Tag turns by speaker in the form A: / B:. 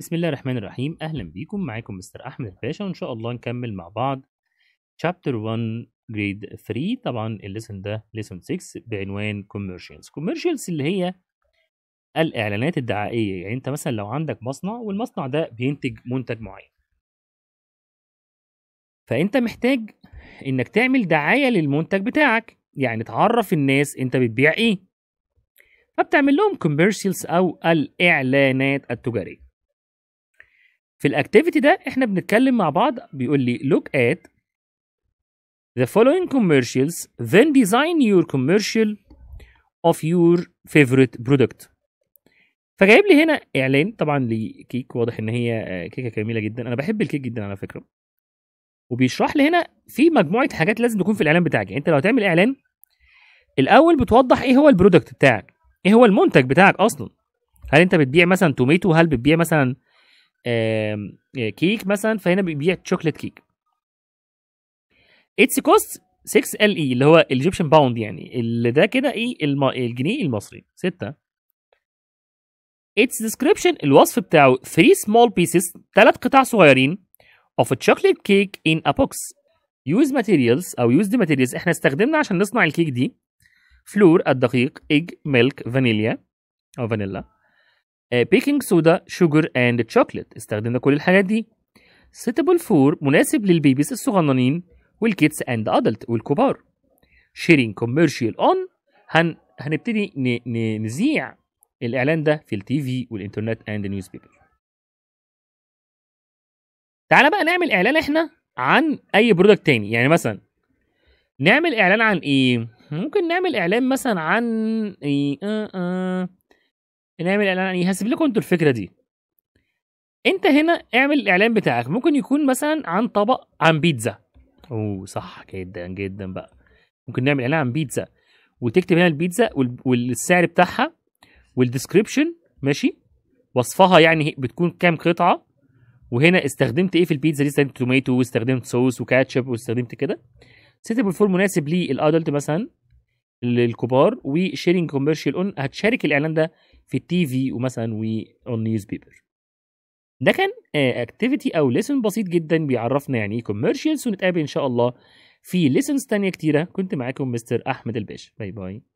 A: بسم الله الرحمن الرحيم اهلا بيكم معاكم مستر احمد الباشا وان شاء الله نكمل مع بعض chapter 1 grade 3 طبعا الليسن ده ليسن 6 بعنوان commercials commercials اللي هي الاعلانات الدعائيه يعني انت مثلا لو عندك مصنع والمصنع ده بينتج منتج معين فانت محتاج انك تعمل دعايه للمنتج بتاعك يعني تعرف الناس انت بتبيع ايه فبتعمل لهم commercials او الاعلانات التجاريه في الاكتيفيتي ده احنا بنتكلم مع بعض بيقول لي look at the following commercials then design your commercial of your favorite product فجايب لي هنا اعلان طبعا لكيك واضح ان هي كيكه جميله جدا انا بحب الكيك جدا على فكره وبيشرح لي هنا في مجموعه حاجات لازم تكون في الاعلان بتاعك يعني انت لو هتعمل اعلان الاول بتوضح ايه هو البرودكت بتاعك ايه هو المنتج بتاعك اصلا هل انت بتبيع مثلا توميتو هل بتبيع مثلا آه، كيك مثلا فهنا بيبيع تشوكلت كيك اتس كوست 6 ال اي اللي هو الايجيبشن باوند يعني اللي ده كده ايه الم... الجنيه المصري 6 اتس ديسكريبشن الوصف بتاعه 3 small pieces ثلاث قطع صغيرين of a chocolate cake in a box use materials او use the materials احنا استخدمنا عشان نصنع الكيك دي فلور الدقيق ايج ميلك فانيليا او فانيلا بيكنج سودا شوجر اند تشوكلت استخدمنا كل الحاجات دي سيتابل فور مناسب للبيبيز الصغننين والكيدز اند ادلت والكبار شيرين كوميرشال اون هن هنبتدي نذيع الاعلان ده في التي في والانترنت اند نيوز بيبر تعالى بقى نعمل اعلان احنا عن اي برودكت تاني يعني مثلا نعمل اعلان عن ايه ممكن نعمل اعلان مثلا عن ايه آه آه نعمل اعلان يعني هسيب لكم انتوا الفكره دي انت هنا اعمل الاعلان بتاعك ممكن يكون مثلا عن طبق عن بيتزا اوه صح جدا جدا بقى ممكن نعمل اعلان عن بيتزا وتكتب هنا البيتزا والسعر بتاعها والديسكريبشن ماشي وصفها يعني بتكون كام قطعه وهنا استخدمت ايه في البيتزا دي استخدمت توميتو واستخدمت صوص وكاتشب واستخدمت كده سيت اب الفول مناسب للادلت مثلا للكبار وشيرنج كوميرشال اون هتشارك الاعلان ده في التي في ومثلا واون نيوز بيبر ده كان اكتيفيتي آه، او ليسن بسيط جدا بيعرفنا يعني ايه كوميرشالز ونتقابل ان شاء الله في ليسنز تانية كتيرة كنت معاكم مستر احمد الباشا باي باي